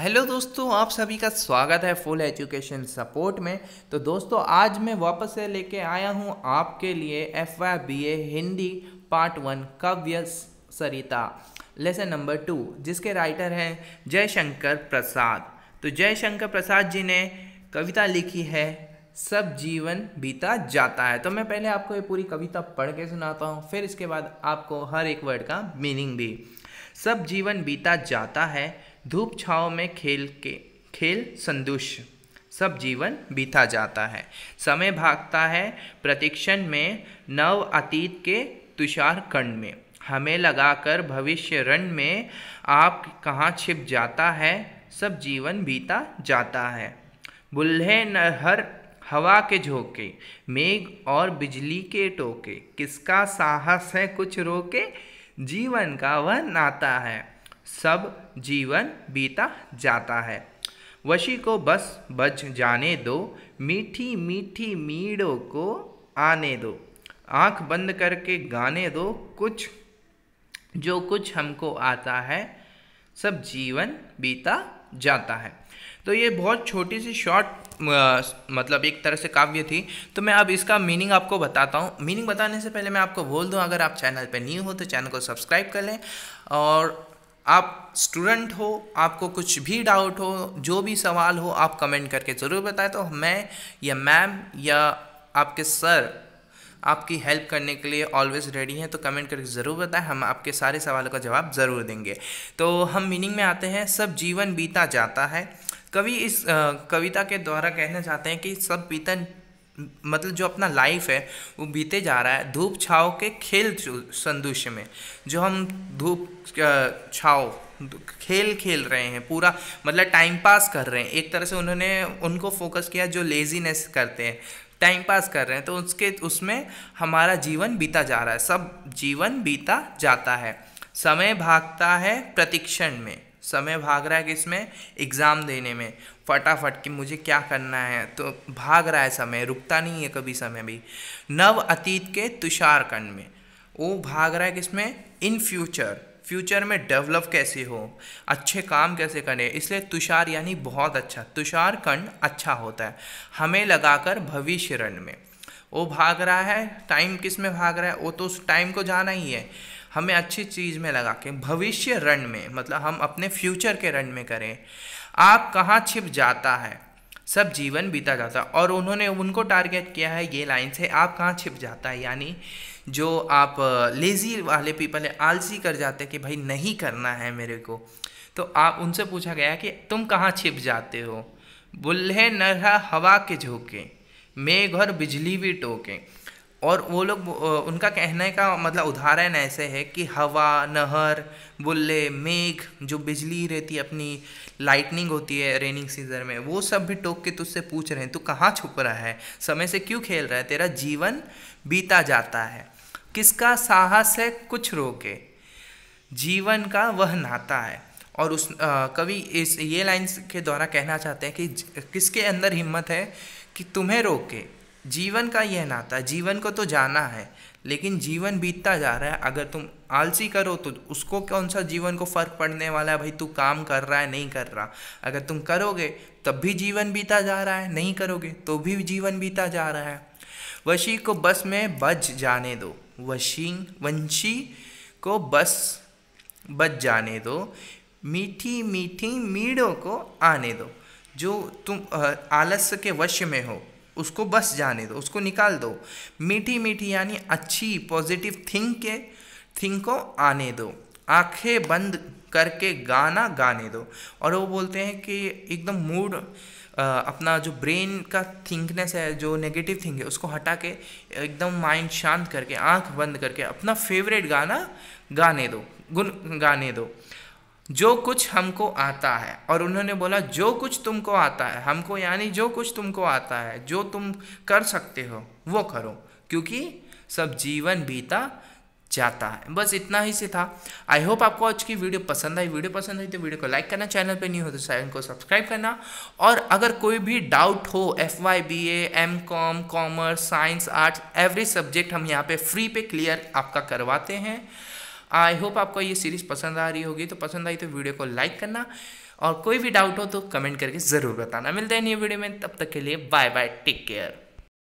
hello दोस्तों आप सभी का स्वागत है फुल एजुकेशन सपोर्ट में तो दोस्तों आज मैं वापस से लेके आया हूँ आपके लिए F Y B A Hindi part one Kavya Sarita lesson number two जिसके राइटर हैं जयशंकर प्रसाद तो जयशंकर प्रसाद जी ने कविता लिखी है सब जीवन बीता जाता है तो मैं पहले आपको ये पूरी कविता पढ़ के सुनाता हूँ फिर इसके बाद आपको हर एक वर्ड का मीनिंग भी सब जीवन बीता जाता है धूप छाव में खेल के खेल संदुष्य सब जीवन बीता जाता है समय भागता है प्रतिक्षण में नव अतीत के तुषार कण में हमें लगाकर भविष्य रण में आप कहाँ छिप जाता है सब जीवन बीता जाता है बुल्हे नहर हवा के झोंके मेघ और बिजली के टोके किसका साहस है कुछ रोके जीवन का वह नाता है सब जीवन बीता जाता है वशी को बस बज जाने दो मीठी मीठी मीड़ों को आने दो आंख बंद करके गाने दो कुछ जो कुछ हमको आता है सब जीवन बीता जाता है तो ये बहुत छोटी सी शॉर्ट मतलब एक तरह से काव्य थी तो मैं अब इसका मीनिंग आपको बताता हूँ मीनिंग बताने से पहले मैं आपको बोल दूँ अगर आप चैनल पर न्यू हो तो चैनल को सब्सक्राइब कर लें और आप स्टूडेंट हो आपको कुछ भी डाउट हो जो भी सवाल हो आप कमेंट करके ज़रूर बताएं तो मैं या मैम या आपके सर आपकी हेल्प करने के लिए ऑलवेज रेडी हैं तो कमेंट करके ज़रूर बताएं हम आपके सारे सवालों का जवाब ज़रूर देंगे तो हम मीनिंग में आते हैं सब जीवन बीता जाता है कवि इस आ, कविता के द्वारा कहना चाहते हैं कि सब बीतन मतलब जो अपना लाइफ है वो बीते जा रहा है धूप छाव के खेल संदुष्य में जो हम धूप छाव खेल खेल रहे हैं पूरा मतलब टाइम पास कर रहे हैं एक तरह से उन्होंने उनको फोकस किया जो लेजीनेस करते हैं टाइम पास कर रहे हैं तो उसके उसमें हमारा जीवन बीता जा रहा है सब जीवन बीता जाता है समय भागता है प्रतिक्षण में समय भाग रहा है किसमें एग्ज़ाम देने में फटाफट कि मुझे क्या करना है तो भाग रहा है समय रुकता नहीं है कभी समय भी नव अतीत के तुषार कण में वो भाग रहा है किसमें इन फ्यूचर फ्यूचर में डेवलप कैसे हो अच्छे काम कैसे करें इसलिए तुषार यानी बहुत अच्छा तुषार कण अच्छा होता है हमें लगाकर भविष्य रण में वो भाग रहा है टाइम किस में भाग रहा है वो तो उस टाइम को जाना ही है हमें अच्छी चीज़ में लगा के भविष्य रण में मतलब हम अपने फ्यूचर के रण में करें आप कहाँ छिप जाता है सब जीवन बीता जाता है और उन्होंने उनको टारगेट किया है ये लाइन से आप कहाँ छिप जाता है यानी जो आप लेज़ी वाले पीपल है आलसी कर जाते कि भाई नहीं करना है मेरे को तो आप उनसे पूछा गया कि तुम कहाँ छिप जाते हो बुल्हे नरहा हवा के झोंके मेघ और बिजली भी टोके और वो लोग उनका कहने का मतलब उदाहरण ऐसे है कि हवा नहर बुल्ले मेघ जो बिजली रहती है अपनी लाइटनिंग होती है रेनिंग सीजन में वो सब भी टोक के तुझसे पूछ रहे हैं तू कहाँ छुप रहा है समय से क्यों खेल रहा है तेरा जीवन बीता जाता है किसका साहस है कुछ रोके जीवन का वह नाता है और उस कवि इस ये लाइन्स के द्वारा कहना चाहते हैं कि किसके अंदर हिम्मत है कि तुम्हें रोके जीवन का यह नाता जीवन को तो जाना है लेकिन जीवन बीतता जा रहा है अगर तुम आलसी करो तो उसको कौन सा जीवन को फ़र्क पड़ने वाला है भाई तू काम कर रहा है नहीं कर रहा अगर तुम करोगे तब भी जीवन बीता जा रहा है नहीं करोगे तो भी जीवन बीता जा रहा है वशी को बस में बच जाने दो वशी वंशी को बस बच जाने दो मीठी मीठी मीड़ों को आने दो जो तुम आलस्य के वश में हो उसको बस जाने दो उसको निकाल दो मीठी मीठी यानी अच्छी पॉजिटिव थिंक के थिंक को आने दो आंखें बंद करके गाना गाने दो और वो बोलते हैं कि एकदम मूड अपना जो ब्रेन का थिंकनेस है जो नेगेटिव थिंक है उसको हटा के एकदम माइंड शांत करके आंख बंद करके अपना फेवरेट गाना गाने दो गुन गाने दो जो कुछ हमको आता है और उन्होंने बोला जो कुछ तुमको आता है हमको यानी जो कुछ तुमको आता है जो तुम कर सकते हो वो करो क्योंकि सब जीवन बीता जाता है बस इतना ही से था आई होप आपको आज की वीडियो पसंद आई वीडियो पसंद आई तो वीडियो को लाइक करना चैनल पे नहीं हो तो चैनल को सब्सक्राइब करना और अगर कोई भी डाउट हो F Y B M com commerce science arts every subject हम यहाँ पे फ्री पे क्लियर आपका करवाते हैं आई होप आपको ये सीरीज़ पसंद आ रही होगी तो पसंद आई तो वीडियो को लाइक करना और कोई भी डाउट हो तो कमेंट करके ज़रूर बताना मिलते हैं नई वीडियो में तब तक के लिए बाय बाय टेक केयर